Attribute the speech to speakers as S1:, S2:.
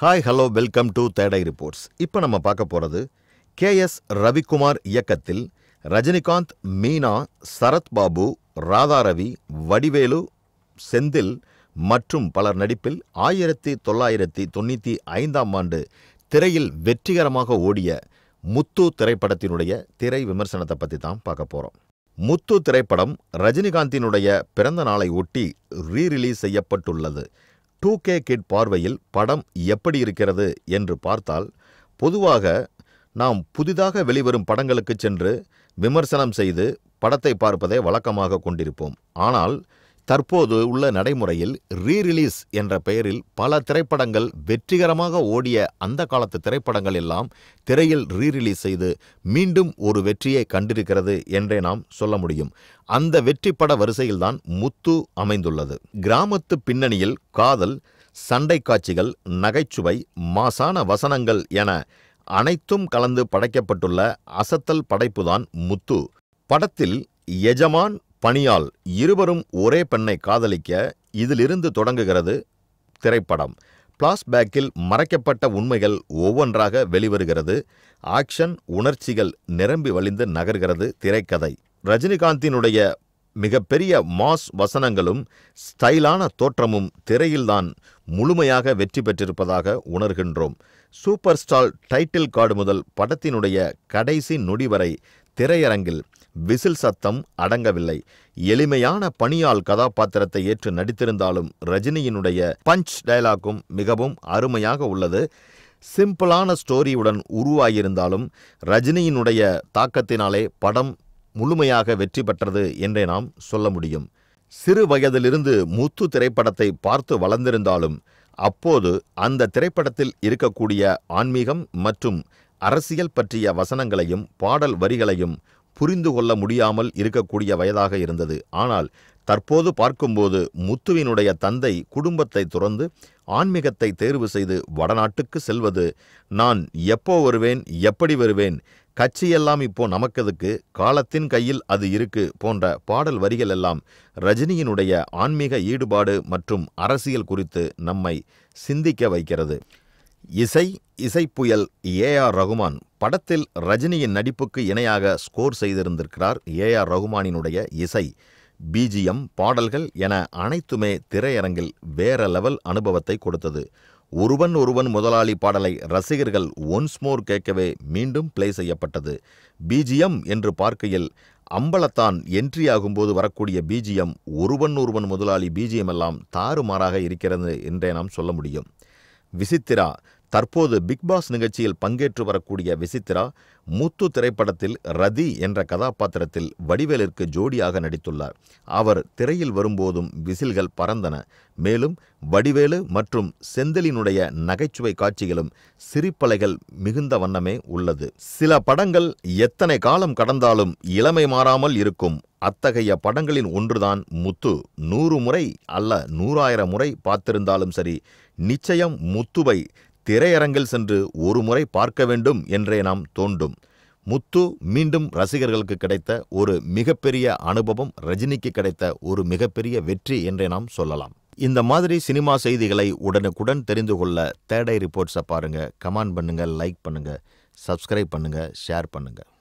S1: hi hello welcome to today reports இப்போ நம்ம பார்க்க போகிறது கே எஸ் ரவிக்குமார் இயக்கத்தில் ரஜினிகாந்த் மீனா சரத் பாபு ராதாரவி வடிவேலு செந்தில் மற்றும் பலர் நடிப்பில் ஆயிரத்தி தொள்ளாயிரத்தி தொண்ணூற்றி ஐந்தாம் ஆண்டு திரையில் வெற்றிகரமாக ஓடிய முத்து திரைப்படத்தினுடைய திரை விமர்சனத்தை பற்றி தான் பார்க்க போகிறோம் முத்து திரைப்படம் ரஜினிகாந்தினுடைய பிறந்த நாளை ஒட்டி ரீரிலீஸ் செய்யப்பட்டுள்ளது டூ கே கிட் பார்வையில் படம் எப்படி இருக்கிறது என்று பார்த்தால் பொதுவாக நாம் புதிதாக வெளிவரும் படங்களுக்கு சென்று விமர்சனம் செய்து படத்தை பார்ப்பதை வழக்கமாக கொண்டிருப்போம் ஆனால் தற்போது உள்ள நடைமுறையில் ரீரிலீஸ் என்ற பெயரில் பல திரைப்படங்கள் வெற்றிகரமாக ஓடிய அந்த காலத்து திரைப்படங்கள் எல்லாம் திரையில் ரீரிலீஸ் செய்து மீண்டும் ஒரு வெற்றியை கண்டிருக்கிறது என்றே நாம் சொல்ல முடியும் அந்த வெற்றி பட வரிசையில்தான் முத்து அமைந்துள்ளது கிராமத்து பின்னணியில் காதல் சண்டை காட்சிகள் நகைச்சுவை மாசான வசனங்கள் என அனைத்தும் கலந்து படைக்கப்பட்டுள்ள அசத்தல் படைப்புதான் முத்து படத்தில் எஜமான் பணியால் இருவரும் ஒரே பெண்ணை காதலிக்க இதிலிருந்து தொடங்குகிறது திரைப்படம் பிளாஸ்பேக்கில் மறைக்கப்பட்ட உண்மைகள் ஒவ்வொன்றாக வெளிவருகிறது ஆக்ஷன் உணர்ச்சிகள் நிரம்பி வழிந்து நகர்கிறது திரைக்கதை ரஜினிகாந்தினுடைய மிகப்பெரிய மாஸ் வசனங்களும் ஸ்டைலான தோற்றமும் திரையில்தான் முழுமையாக வெற்றி பெற்றிருப்பதாக உணர்கின்றோம் சூப்பர் ஸ்டார் டைட்டில் கார்டு முதல் படத்தினுடைய கடைசி நொடி வரை திரையரங்கில் விசில் சத்தம் அடங்கவில்லை எளிமையான பணியால் கதாபாத்திரத்தை ஏற்று நடித்திருந்தாலும் ரஜினியினுடைய பஞ்ச் டயலாக்கும் மிகவும் அருமையாக உள்ளது சிம்பிளான ஸ்டோரியுடன் உருவாகியிருந்தாலும் ரஜினியினுடைய தாக்கத்தினாலே படம் முழுமையாக வெற்றி பெற்றது என்றே நாம் சொல்ல முடியும் சிறு வயதிலிருந்து முத்து திரைப்படத்தை பார்த்து வளர்ந்திருந்தாலும் அப்போது அந்த திரைப்படத்தில் இருக்கக்கூடிய ஆன்மீகம் மற்றும் அரசியல் பற்றிய வசனங்களையும் பாடல் வரிகளையும் புரிந்து கொள்ள முடியாமல் இருக்கக்கூடிய வயதாக இருந்தது ஆனால் தற்போது பார்க்கும்போது முத்துவினுடைய தந்தை குடும்பத்தை துறந்து ஆன்மீகத்தை தேர்வு செய்து வடநாட்டுக்கு செல்வது நான் எப்போ வருவேன் எப்படி வருவேன் கட்சியெல்லாம் இப்போ நமக்கதுக்கு காலத்தின் கையில் அது இருக்கு போன்ற பாடல் வரிகள் எல்லாம் ரஜினியினுடைய ஆன்மீக ஈடுபாடு மற்றும் அரசியல் குறித்து நம்மை சிந்திக்க வைக்கிறது இசை இசைப்புயல் ஏ ஆர் ரகுமான் படத்தில் ரஜினியின் நடிப்புக்கு இணையாக ஸ்கோர் செய்திருந்திருக்கிறார் ஏ ஆர் ரகுமானினுடைய இசை பிஜிஎம் பாடல்கள் என அனைத்துமே திரையரங்கில் வேற லெவல் அனுபவத்தை கொடுத்தது ஒருவன் ஒருவன் முதலாளி பாடலை ரசிகர்கள் ஒன்ஸ் மோர் கேட்கவே மீண்டும் பிளே செய்யப்பட்டது பிஜிஎம் என்று பார்க்கையில் அம்பலத்தான் என்ட்ரி ஆகும்போது வரக்கூடிய பிஜிஎம் ஒருவன் ஒருவன் முதலாளி பிஜிஎம் எல்லாம் தாறுமாறாக இருக்கிறது என்றே நாம் சொல்ல முடியும் விசித்திரா தற்போது பிக்பாஸ் நிகழ்ச்சியில் பங்கேற்று வரக்கூடிய விசித்ரா முத்து திரைப்படத்தில் ரதி என்ற கதாபாத்திரத்தில் வடிவேலிற்கு ஜோடியாக நடித்துள்ளார் அவர் திரையில் வரும்போதும் விசில்கள் பறந்தன மேலும் வடிவேலு மற்றும் செந்திலினுடைய நகைச்சுவை காட்சிகளும் சிரிப்பலைகள் மிகுந்த வண்ணமே உள்ளது சில படங்கள் எத்தனை காலம் கடந்தாலும் இளமை மாறாமல் இருக்கும் அத்தகைய படங்களின் ஒன்றுதான் முத்து நூறு முறை அல்ல நூறாயிரம் முறை பார்த்திருந்தாலும் சரி நிச்சயம் முத்துவை திரையரங்கில் சென்று ஒருமுறை பார்க்க வேண்டும் என்றே நாம் தோண்டும் முத்து மீண்டும் ரசிகர்களுக்கு கிடைத்த ஒரு மிகப்பெரிய அனுபவம் ரஜினிக்கு கிடைத்த ஒரு மிகப்பெரிய வெற்றி என்றே நாம் சொல்லலாம் இந்த மாதிரி சினிமா செய்திகளை உடனுக்குடன் தெரிந்து கொள்ள தேடை ரிப்போர்ட்ஸை பாருங்கள் கமெண்ட் பண்ணுங்கள் லைக் பண்ணுங்கள் சப்ஸ்கிரைப் பண்ணுங்கள் ஷேர் பண்ணுங்கள்